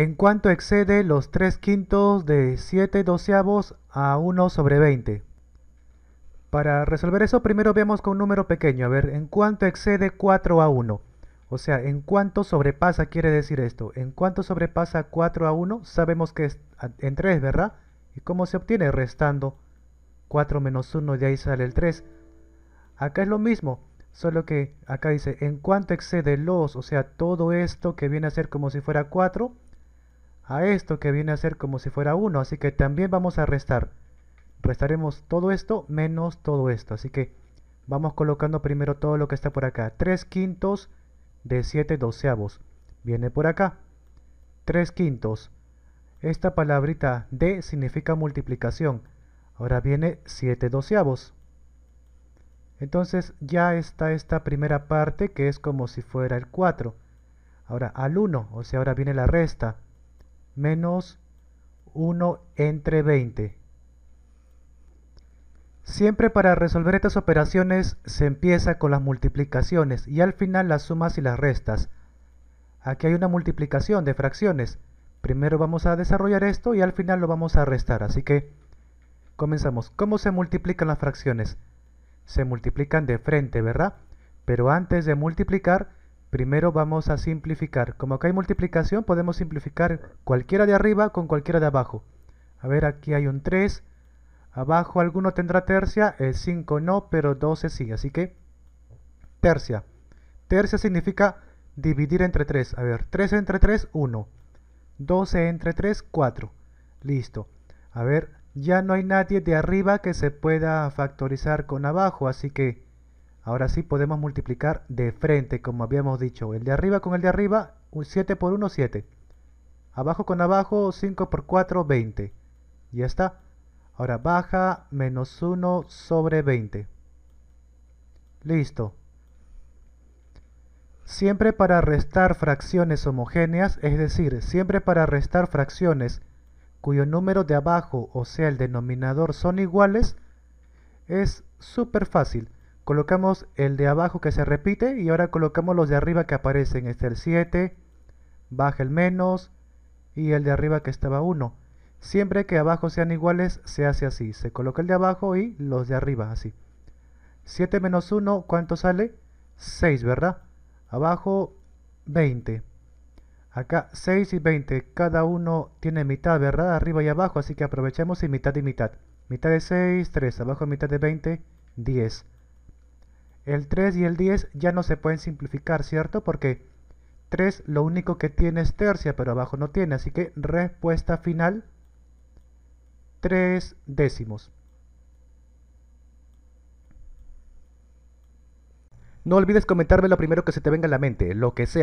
en cuanto excede los 3 quintos de 7 doceavos a 1 sobre 20. Para resolver eso primero vemos con un número pequeño, a ver, en cuánto excede 4 a 1. O sea, en cuánto sobrepasa quiere decir esto, en cuánto sobrepasa 4 a 1 sabemos que es en 3, ¿verdad? ¿Y cómo se obtiene? Restando 4 menos 1 y de ahí sale el 3. Acá es lo mismo, solo que acá dice, en cuánto excede los, o sea, todo esto que viene a ser como si fuera 4, a esto que viene a ser como si fuera 1, así que también vamos a restar. Restaremos todo esto menos todo esto, así que vamos colocando primero todo lo que está por acá. 3 quintos de 7 doceavos. Viene por acá. 3 quintos. Esta palabrita de significa multiplicación. Ahora viene 7 doceavos. Entonces ya está esta primera parte que es como si fuera el 4. Ahora al 1, o sea, ahora viene la resta menos 1 entre 20. Siempre para resolver estas operaciones se empieza con las multiplicaciones y al final las sumas y las restas. Aquí hay una multiplicación de fracciones. Primero vamos a desarrollar esto y al final lo vamos a restar, así que comenzamos. ¿Cómo se multiplican las fracciones? Se multiplican de frente, ¿verdad? Pero antes de multiplicar Primero vamos a simplificar. Como acá hay multiplicación, podemos simplificar cualquiera de arriba con cualquiera de abajo. A ver, aquí hay un 3. Abajo alguno tendrá tercia, el 5 no, pero 12 sí. Así que tercia. Tercia significa dividir entre 3. A ver, 3 entre 3, 1. 12 entre 3, 4. Listo. A ver, ya no hay nadie de arriba que se pueda factorizar con abajo, así que Ahora sí podemos multiplicar de frente, como habíamos dicho. El de arriba con el de arriba, 7 por 1, 7. Abajo con abajo, 5 por 4, 20. Ya está. Ahora baja menos 1 sobre 20. Listo. Siempre para restar fracciones homogéneas, es decir, siempre para restar fracciones cuyo número de abajo, o sea el denominador, son iguales, es súper fácil colocamos el de abajo que se repite y ahora colocamos los de arriba que aparecen, este el 7, baja el menos y el de arriba que estaba 1. Siempre que abajo sean iguales se hace así, se coloca el de abajo y los de arriba, así. 7 menos 1, ¿cuánto sale? 6, ¿verdad? Abajo 20. Acá 6 y 20, cada uno tiene mitad, ¿verdad? Arriba y abajo, así que aprovechemos y mitad y mitad. Mitad de 6, 3, abajo mitad de 20, 10. El 3 y el 10 ya no se pueden simplificar, ¿cierto? Porque 3 lo único que tiene es tercia, pero abajo no tiene. Así que respuesta final, 3 décimos. No olvides comentarme lo primero que se te venga a la mente, lo que sea.